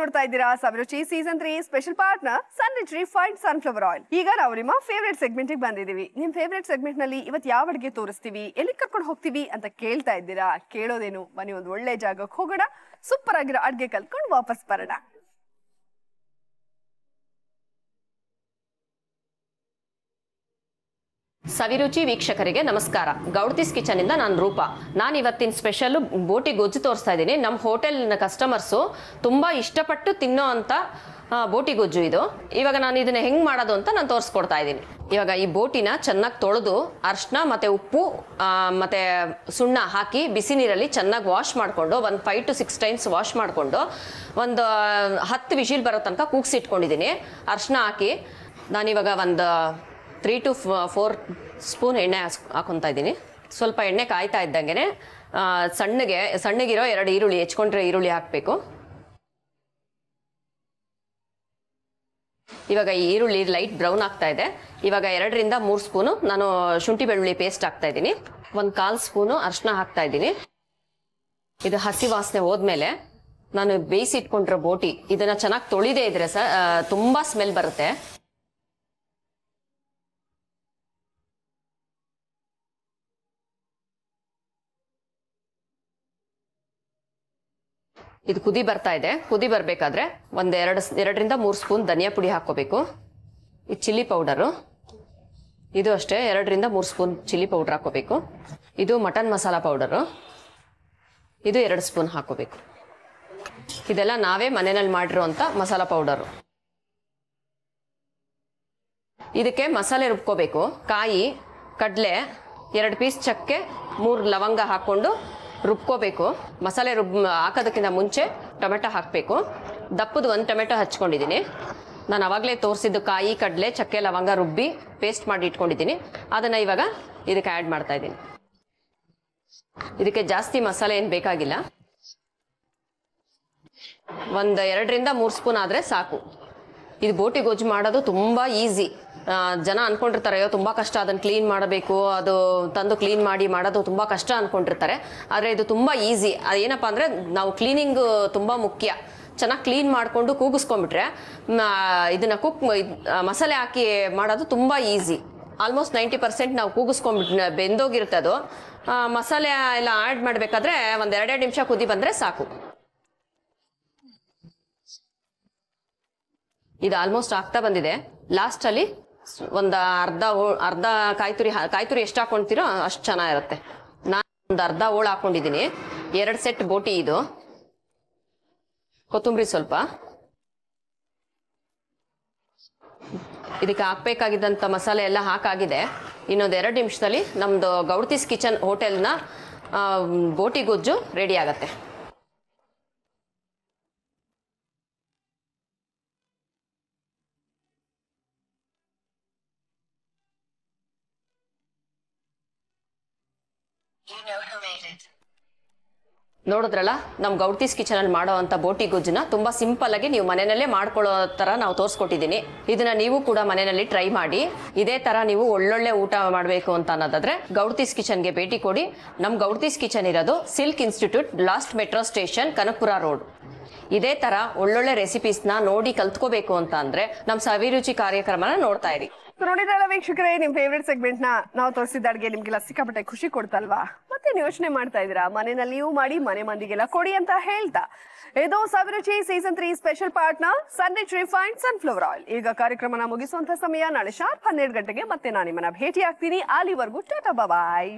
ನೋಡ್ತಾ ಇದ್ದೀರಾ ಸಮರುಚಿ season three special partner Sunrich refined sunflower oil ಈಗ ನಾವು ನಿಮ್ಮ ಫೇವ್ರೆಟ್ ಸೆಗ್ಮೆಂಟ್ ಗೆ ಬಂದಿದ್ದೀವಿ ನಿಮ್ ಫೇವ್ರೇಟ್ ಸೆಗ್ಮೆಂಟ್ ನಲ್ಲಿ ಇವತ್ತು ಯಾವ ಅಡಿಗೆ ತೋರಿಸ್ತೀವಿ ಎಲ್ಲಿ ಕರ್ಕೊಂಡು ಹೋಗ್ತೀವಿ ಅಂತ ಕೇಳ್ತಾ ಇದ್ದೀರಾ ಕೇಳೋದೇನು ಮನೆ ಒಂದು ಒಳ್ಳೆ ಜಾಗಕ್ಕೆ ಹೋಗೋಣ ಸೂಪರ್ ಆಗಿರೋ ಅಡ್ಗೆ ಕಲ್ತ್ಕೊಂಡು ವಾಪಸ್ ಬರೋಣ ಸವಿರುಚಿ ವೀಕ್ಷಕರಿಗೆ ನಮಸ್ಕಾರ ಗೌಡ್ತಿಸ್ ಕಿಚನ್ ಇಂದ ನಾನು ರೂಪ ನಾನು ಇವತ್ತಿನ ಸ್ಪೆಷಲ್ ಬೋಟಿ ಗೊಜ್ಜು ತೋರಿಸ್ತಾ ಇದ್ದೀನಿ ನಮ್ಮ ಹೋಟೆಲ್ನ ಕಸ್ಟಮರ್ಸು ತುಂಬ ಇಷ್ಟಪಟ್ಟು ತಿನ್ನೋ ಅಂತ ಬೋಟಿ ಗೊಜ್ಜು ಇದು ಇವಾಗ ನಾನು ಇದನ್ನ ಹೆಂಗೆ ಮಾಡೋದು ಅಂತ ನಾನು ತೋರಿಸ್ಕೊಡ್ತಾ ಇದ್ದೀನಿ ಇವಾಗ ಈ ಬೋಟಿನ ಚೆನ್ನಾಗಿ ತೊಳೆದು ಅರ್ಶಿನ ಮತ್ತು ಉಪ್ಪು ಮತ್ತು ಸುಣ್ಣ ಹಾಕಿ ಬಿಸಿ ನೀರಲ್ಲಿ ಚೆನ್ನಾಗಿ ವಾಶ್ ಮಾಡಿಕೊಂಡು ಒಂದು five to six times wash ಮಾಡಿಕೊಂಡು ಒಂದು ಹತ್ತು ವಿಶಿಲ್ ಬರೋ ತನಕ ಕೂಗಿಸಿಟ್ಕೊಂಡಿದ್ದೀನಿ ಅರ್ಶಿನ ಹಾಕಿ ನಾನಿವಾಗ ಒಂದು ತ್ರೀ ಟು ಫೋರ್ ಸ್ಪೂನ್ ಎಣ್ಣೆ ಹಾಸ್ ಹಾಕೊತಾ ಇದ್ದೀನಿ ಸ್ವಲ್ಪ ಎಣ್ಣೆ ಕಾಯ್ತಾ ಇದ್ದಂಗೆ ಸಣ್ಣಗೆ ಸಣ್ಣಗಿರೋ ಎರಡು ಈರುಳ್ಳಿ ಹೆಚ್ಕೊಂಡ್ರೆ ಈರುಳ್ಳಿ ಹಾಕಬೇಕು ಇವಾಗ ಈ ಈರುಳ್ಳಿ ಲೈಟ್ ಬ್ರೌನ್ ಆಗ್ತಾ ಇದೆ ಇವಾಗ ಎರಡರಿಂದ ಮೂರು ಸ್ಪೂನು ನಾನು ಶುಂಠಿ ಬೆಳ್ಳುಳ್ಳಿ ಪೇಸ್ಟ್ ಹಾಕ್ತಾ ಇದ್ದೀನಿ ಒಂದು ಕಾಲು ಸ್ಪೂನು ಅರಿಶಿನ ಹಾಕ್ತಾ ಇದ್ದೀನಿ ಇದು ಹಸಿ ವಾಸನೆ ಹೋದ್ಮೇಲೆ ನಾನು ಬೇಯಿಸಿಟ್ಕೊಂಡಿರೋ ಬೋಟಿ ಇದನ್ನ ಚೆನ್ನಾಗಿ ತೊಳಿದೇ ಇದ್ರೆ ಸರ್ ತುಂಬ ಸ್ಮೆಲ್ ಬರುತ್ತೆ ಇದು ಕುದಿ ಬರ್ತಾ ಇದೆ ಕುದಿ ಬರಬೇಕಾದ್ರೆ ಒಂದು ಎರಡು ಎರಡರಿಂದ ಮೂರು ಸ್ಪೂನ್ ಧನಿಯಾ ಪುಡಿ ಹಾಕೋಬೇಕು ಇದು ಚಿಲ್ಲಿ ಪೌಡರು ಇದು ಅಷ್ಟೇ ಎರಡರಿಂದ ಮೂರು ಸ್ಪೂನ್ ಚಿಲ್ಲಿ ಪೌಡ್ರ್ ಹಾಕೋಬೇಕು ಇದು ಮಟನ್ ಮಸಾಲ ಪೌಡರು ಇದು ಎರಡು ಸ್ಪೂನ್ ಹಾಕೋಬೇಕು ಇದೆಲ್ಲ ನಾವೇ ಮನೆಯಲ್ಲಿ ಮಾಡಿರುವಂಥ ಮಸಾಲ ಪೌಡರು ಇದಕ್ಕೆ ಮಸಾಲೆ ರುಬ್ಕೋಬೇಕು ಕಾಯಿ ಕಡಲೆ ಎರಡು ಪೀಸ್ ಚಕ್ಕೆ ಮೂರು ಲವಂಗ ಹಾಕ್ಕೊಂಡು ರುಬ್ಕೋಬೇಕು ಮಸಾಲೆ ರುಬ್ ಹಾಕೋದಕ್ಕಿಂತ ಮುಂಚೆ ಟೊಮೆಟೊ ಹಾಕಬೇಕು ದಪ್ಪದು ಒಂದು ಟೊಮೆಟೊ ಹಚ್ಕೊಂಡಿದ್ದೀನಿ ನಾನು ಅವಾಗಲೇ ತೋರಿಸಿದ್ದು ಕಾಯಿ ಕಡಲೆ ಚಕ್ಕೆ ಲವಂಗ ರುಬ್ಬಿ ಪೇಸ್ಟ್ ಮಾಡಿ ಇಟ್ಕೊಂಡಿದ್ದೀನಿ ಅದನ್ನು ಇವಾಗ ಇದಕ್ಕೆ ಆ್ಯಡ್ ಮಾಡ್ತಾ ಇದಕ್ಕೆ ಜಾಸ್ತಿ ಮಸಾಲೆ ಏನು ಬೇಕಾಗಿಲ್ಲ ಒಂದು ಎರಡರಿಂದ ಮೂರು ಸ್ಪೂನ್ ಆದರೆ ಸಾಕು ಇದು ಬೋಟಿ ಗೊಜ್ಜು ಮಾಡೋದು ತುಂಬ ಈಸಿ ಜನ ಅಂದ್ಕೊಂಡಿರ್ತಾರೆ ಅಯ್ಯೋ ತುಂಬ ಕಷ್ಟ ಅದನ್ನು ಕ್ಲೀನ್ ಮಾಡಬೇಕು ಅದು ತಂದು ಕ್ಲೀನ್ ಮಾಡಿ ಮಾಡೋದು ತುಂಬ ಕಷ್ಟ ಅಂದ್ಕೊಂಡಿರ್ತಾರೆ ಆದರೆ ಇದು ತುಂಬ ಈಸಿ ಏನಪ್ಪ ಅಂದರೆ ನಾವು ಕ್ಲೀನಿಂಗ್ ತುಂಬ ಮುಖ್ಯ ಚೆನ್ನಾಗಿ ಕ್ಲೀನ್ ಮಾಡಿಕೊಂಡು ಕೂಗಿಸ್ಕೊಂಬಿಟ್ರೆ ಇದನ್ನು ಕುಕ್ ಮಸಾಲೆ ಹಾಕಿ ಮಾಡೋದು ತುಂಬ ಈಸಿ ಆಲ್ಮೋಸ್ಟ್ ನೈಂಟಿ ಪರ್ಸೆಂಟ್ ನಾವು ಕೂಗಿಸ್ಕೊಂಡ್ಬಿಟ್ ಬೆಂದೋಗಿರುತ್ತೆ ಅದು ಮಸಾಲೆ ಎಲ್ಲ ಆ್ಯಡ್ ಮಾಡಬೇಕಾದ್ರೆ ಒಂದು ಎರಡೆರಡು ನಿಮಿಷ ಕುದಿ ಬಂದರೆ ಸಾಕು ಇದು ಆಲ್ಮೋಸ್ಟ್ ಆಗ್ತಾ ಬಂದಿದೆ ಲಾಸ್ಟ್ ಅಲ್ಲಿ ಒಂದ್ ಅರ್ಧ ಅರ್ಧ ಕಾಯ್ತುರಿ ಕಾಯ್ತುರಿ ಎಷ್ಟು ಹಾಕೊಂತೀರೋ ಅಷ್ಟು ಚೆನ್ನಾಗಿರುತ್ತೆ ನಾನು ಒಂದು ಅರ್ಧ ಓಳು ಹಾಕೊಂಡಿದ್ದೀನಿ ಎರಡು ಸೆಟ್ ಬೋಟಿ ಇದು ಕೊತ್ತಂಬರಿ ಸ್ವಲ್ಪ ಇದಕ್ಕೆ ಹಾಕ್ಬೇಕಾಗಿದ್ದಂಥ ಮಸಾಲೆ ಎಲ್ಲ ಹಾಕಾಗಿದೆ ಇನ್ನೊಂದು ಎರಡು ನಿಮಿಷದಲ್ಲಿ ನಮ್ಮದು ಗೌಡ್ತೀಸ್ ಕಿಚನ್ ಹೋಟೆಲ್ನ ಬೋಟಿ ಗೊಜ್ಜು ರೆಡಿ ಆಗತ್ತೆ ನೋಡಿದ್ರಲ್ಲ ನಮ್ಮ ಗೌಟೀಸ್ ಅಲ್ಲಿ ಮಾಡೋ ಅಂತ ಬೋಟಿ ತುಂಬಾ ಸಿಂಪಲ್ ಆಗಿ ನೀವು ಮನೆಯಲ್ಲೇ ಮಾಡ್ಕೊಳ್ಳೋ ತರ ನಾವು ತೋರಿಸ್ಕೊಟ್ಟಿದ್ದೀನಿ ಇದನ್ನ ನೀವು ಕೂಡ ಮನೆಯಲ್ಲಿ ಟ್ರೈ ಮಾಡಿ ಇದೇ ತರ ನೀವು ಒಳ್ಳೊಳ್ಳೆ ಊಟ ಮಾಡಬೇಕು ಅಂತ ಅನ್ನೋದಾದ್ರೆ ಗೌಡ್ತೀಸ್ ಕಿಚನ್ಗೆ ಭೇಟಿ ಕೊಡಿ ನಮ್ಮ ಗೌಡ್ತೀಸ್ ಕಿಚನ್ ಇರೋದು silk institute last metro station Kanakapura road ಇದೇ ತರ ಒಳ್ಳೊಳ್ಳೆ ನ ನೋಡಿ ಕಲ್ತ್ಕೋಬೇಕು ಅಂತ ಅಂದ್ರೆ ನಮ್ಮ ಸವಿರುಚಿ ಕಾರ್ಯಕ್ರಮ ನೋಡ್ತಾ ಇರಿ ವೀಕ್ಷಕರೇ ನಿಮ್ ಫೇವ್ರೇಟ್ ಸೆಗ್ಮೆಂಟ್ ನಾವು ತೋರಿಸಿದ ಅಡ್ಗೆ ನಿಮ್ಗೆ ಸಿಕ್ಕಾಪಟ್ಟೆ ಖುಷಿ ಕೊಡ್ತಲ್ವಾ ಮತ್ತೆ ಯೋಚನೆ ಮಾಡ್ತಾ ಇದ್ದೀರಾ ಮನೆಯಲ್ಲಿಯೂ ಮಾಡಿ ಮನೆ ಮಂದಿಗೆಲ್ಲ ಕೊಡಿ ಅಂತ ಹೇಳ್ತಾ ಇದು Saviruchi season three special partner Sunrich refined sunflower oil ಈಗ ಕಾರ್ಯಕ್ರಮ ಮುಗಿಸುವಂತ ಸಮಯ ನಾಳೆ ಶಾರ್ಪ್ ಹನ್ನೆರಡು ಗಂಟೆಗೆ ಮತ್ತೆ ನಾನು ನಿಮ್ಮನ್ನ ಭೇಟಿ ಆಗ್ತೀನಿ ಅಲ್ಲಿವರೆಗೂ ಟಾಟಾ ಬಾಯ್